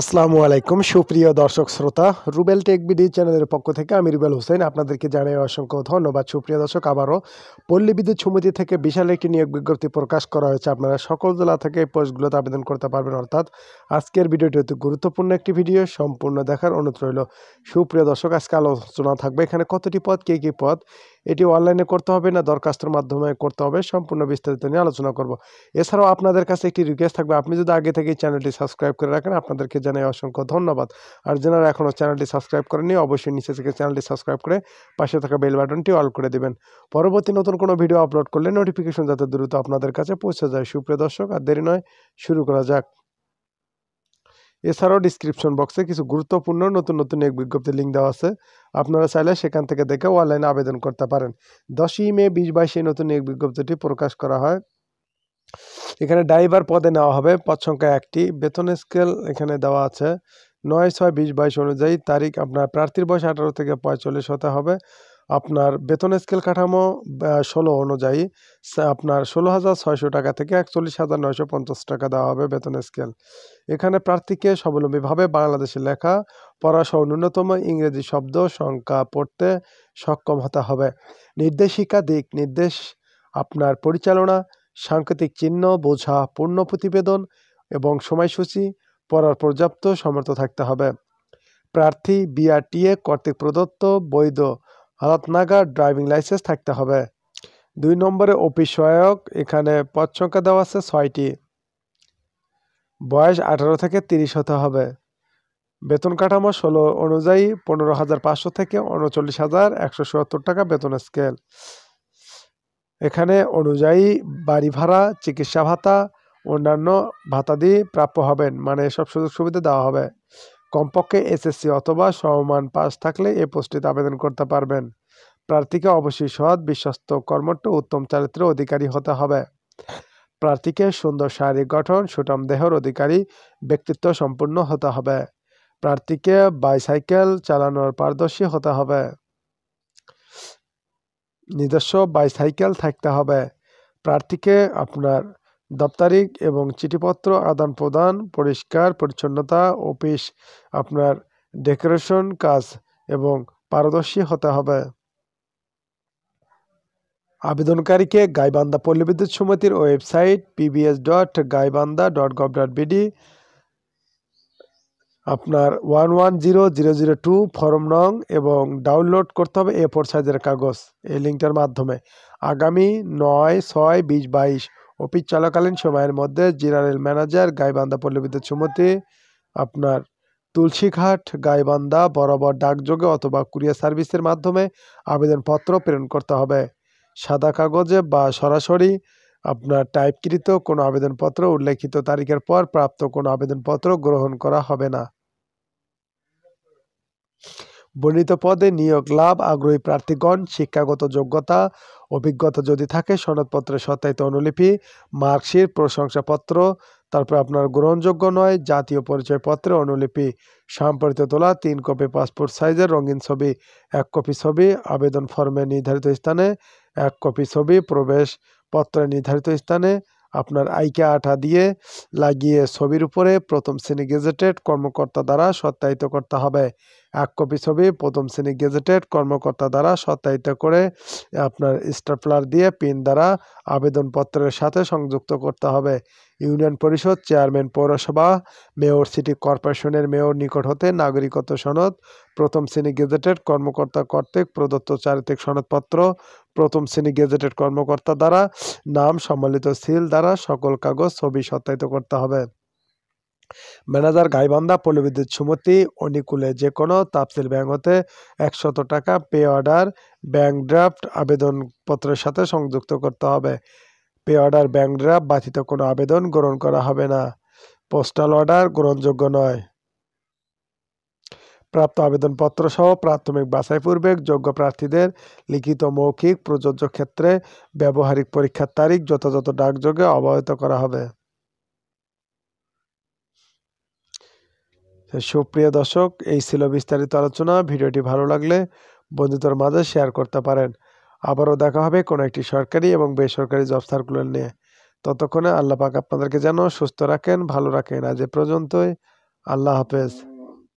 আসসালামু আলাইকুম সুপ্রিয় দর্শক শ্রোতা রুবেল টেক বিডি চ্যানেলের পক্ষ থেকে আমি রুবেল হোসেন আপনাদেরকে জানাই অসংখ্য ধন্যবাদ সুপ্রিয় দর্শক আবারও পল্লী বিদ্যুৎ সমিতি থেকে বিশাল একটি নিয়োগ বিজ্ঞপ্তি প্রকাশ করা হয়েছে আপনারা সকল জেলা থেকে এই পোস্টগুলোতে আবেদন করতে পারবেন অর্থাৎ আজকের ভিডিওটি অতি গুরুত্বপূর্ণ একটি ভিডিও সম্পূর্ণ দেখার অনুরোধ রইল সুপ্রিয় দর্শক আজকে আলোচনা থাকবে এখানে কতটি পদ কী কী পদ এটি অনলাইনে করতে হবে না দরখাস্তর মাধ্যমে করতে হবে সম্পূর্ণ বিস্তারিত নিয়ে আলোচনা করব এছাড়াও আপনাদের কাছে একটি রিকোয়েস্ট থাকবে আপনি যদি আগে থেকে চ্যানেলটি সাবস্ক্রাইব করে রাখেন আপনাদেরকে জানাই অসংখ্য ধন্যবাদ আর যারা এখনও চ্যানেলটি সাবস্ক্রাইব করেনি অবশ্যই নিচে থেকে চ্যানেলটি সাবস্ক্রাইব করে পাশে থাকা বেল বাটনটি অল করে দেবেন পরবর্তী নতুন কোনো ভিডিও আপলোড করলে নোটিফিকেশন যাতে দ্রুত আপনাদের কাছে পৌঁছে যায় সুপ্রিয় দর্শক আর দেরি নয় শুরু করা যাক এছাড়াও ডিসক্রিপশন বক্সে কিছু গুরুত্বপূর্ণ নতুন নতুন এক বিজ্ঞপ্তি লিঙ্ক দেওয়া আছে আপনারা চাইলে সেখান থেকে দেখে অনলাইনে আবেদন করতে পারেন দশই মে বিশ বাইশে নতুন এক বিজ্ঞপ্তিটি প্রকাশ করা হয় এখানে ড্রাইভার পদে নেওয়া হবে পদ সংখ্যা একটি বেতন স্কেল এখানে দেওয়া আছে নয় ছয় বিশ বাইশ অনুযায়ী তারিখ আপনার প্রার্থীর বয়স আঠারো থেকে পঁয়তাল্লিশ হতে হবে আপনার বেতন স্কেল কাঠামো ষোলো অনুযায়ী আপনার ষোলো হাজার ছয়শো টাকা থেকে একচল্লিশ হাজার নয়শো পঞ্চাশ টাকা দেওয়া হবে বেতন স্কেল এখানে প্রার্থীকে স্বাবলম্বীভাবে বাংলাদেশে লেখা পড়াসহ ন্যূনতম ইংরেজি শব্দ সংখ্যা পড়তে সক্ষম হতে হবে নির্দেশিকা দিক নির্দেশ আপনার পরিচালনা সাংকেতিক চিহ্ন বোঝা পূর্ণ প্রতিবেদন এবং সময়সূচি পড়ার পর্যাপ্ত সমর্থ থাকতে হবে প্রার্থী বিআরটিএ কর্তৃক প্রদত্ত বৈধ হালত ড্রাইভিং লাইসেন্স থাকতে হবে দুই নম্বরে অফিস সহায়ক এখানে পদ সংখ্যা দেওয়া আছে ছয়টি বয়স আঠারো থেকে তিরিশ হতে হবে বেতন কাঠামো ষোলো অনুযায়ী পনেরো হাজার পাঁচশো থেকে উনচল্লিশ হাজার একশো সত্তর টাকা বেতন স্কেল এখানে অনুযায়ী বাড়ি ভাড়া চিকিৎসা ভাতা অন্যান্য ভাতা দিয়ে প্রাপ্য হবেন মানে এসব সুযোগ সুবিধা দেওয়া হবে কমপক্ষে এসএসসি অথবা সমমান পাস থাকলে এ পোস্টটিতে আবেদন করতে পারবেন প্রার্থীকে অবশ্যই সৎ বিশ্বস্ত কর্মঠ উত্তম চারিত্রের অধিকারী হতে হবে প্রার্থীকে সুন্দর শারীরিক গঠন সুটাম দেহর অধিকারী ব্যক্তিত্ব সম্পূর্ণ হতে হবে প্রার্থীকে বাইসাইকেল চালানোর পারদর্শী হতে হবে নিজস্ব বাইসাইকেল থাকতে হবে প্রার্থীকে আপনার দাপ্তরিক এবং চিঠিপত্র আদান প্রদান পরিষ্কার পরিচ্ছন্নতা অফিস আপনার ডেকোরেশন কাজ এবং পারদর্শী হতে হবে আবেদনকারীকে গাইবান্ধা পল্লীবিদ্যুৎ সমিতির website PBS dot Gaibandha dot gov dot BD আপনার one one zero zero zero two form নং এবং ডাউনলোড করতে হবে এ ফোর সাইজের কাগজ এই লিঙ্কটার মাধ্যমে আগামী নয় ছয় বিশ বাইশ অফিস চলাকালীন সময়ের মধ্যে জেনারেল ম্যানেজার গাইবান্ধা পল্লী সমিতি আপনার তুলসীঘাট গাইবান্ধা বরাবর ডাকযোগে অথবা কুরিয়ার সার্ভিসের মাধ্যমে আবেদনপত্র প্রেরণ করতে হবে সাদা কাগজে বা সরাসরি আপনার টাইপকৃত কোনো আবেদনপত্র উল্লেখিত তারিখের পর প্রাপ্ত কোনো আবেদনপত্র গ্রহণ করা হবে না বর্ণিত পদে নিয়োগ লাভ আগ্রহী প্রার্থীগণ শিক্ষাগত যোগ্যতা অভিজ্ঞতা যদি থাকে সনদপত্রের সত্যায়িত অনুলিপি মার্কশিট প্রশংসাপত্র তারপর আপনার গ্রহণযোগ্য নয় জাতীয় পরিচয়পত্রে অনুলিপি সম্পর্কিত তোলা তিন কপি পাসপোর্ট সাইজের রঙিন ছবি এক কপি ছবি আবেদন ফর্মে নির্ধারিত স্থানে এক কপি ছবি প্রবেশ পত্রে নির্ধারিত স্থানে আপনার আইকা আঠা দিয়ে লাগিয়ে ছবির উপরে প্রথম শ্রেণী গেজেটেড কর্মকর্তা দ্বারা সত্যায়িত করতে হবে এক কপি ছবি প্রথম শ্রেণী গেজেটেড কর্মকর্তা দ্বারা সত্যায়িত করে আপনার স্টাপলার দিয়ে পিন দ্বারা আবেদনপত্রের সাথে সংযুক্ত করতে হবে ইউনিয়ন পরিষদ চেয়ারম্যান পৌরসভা মেয়র সিটি কর্পোরেশনের মেয়র নিকট হতে নাগরিকত্ব সনদ প্রথম শ্রেণী গেজেটেড কর্মকর্তা কর্তৃক প্রদত্ত চারিত্রিক সনদপত্র প্রথম শ্রেণী গেজেটেড কর্মকর্তা দ্বারা নাম সম্মিলিত সিল দ্বারা সকল কাগজ ছবি সত্যায়িত করতে হবে ম্যানেজার গাইবান্ধা পল্লবিদ্যুৎ সুমতি অনুকূলে যে কোনো তাফসিল ব্যাংক হতে একশত টাকা পে অর্ডার ব্যাংক ড্রাফট আবেদনপত্রের সাথে সংযুক্ত করতে হবে পে অর্ডার ব্যাংক ড্রাফট বাতিত কোনো আবেদন গ্রহণ করা হবে না পোস্টাল অর্ডার গ্রহণযোগ্য নয় প্রাপ্ত আবেদনপত্র সহ প্রাথমিক বাছাই পূর্বেক যোগ্য প্রার্থীদের লিখিত মৌখিক প্রযোজ্য ক্ষেত্রে ব্যবহারিক পরীক্ষার তারিখ যথাযথ ডাকযোগে অবহিত করা হবে সুপ্রিয় দর্শক এই ছিল বিস্তারিত আলোচনা ভিডিওটি ভালো লাগলে বন্ধুদের মাঝে শেয়ার করতে পারেন আবারও দেখা হবে কোনো একটি সরকারি এবং বেসরকারি জব সার্কুলার নিয়ে ততক্ষণে আল্লাহ পাক আপনাদেরকে যেন সুস্থ রাখেন ভালো রাখেন আজ এ পর্যন্তই আল্লাহ হাফেজ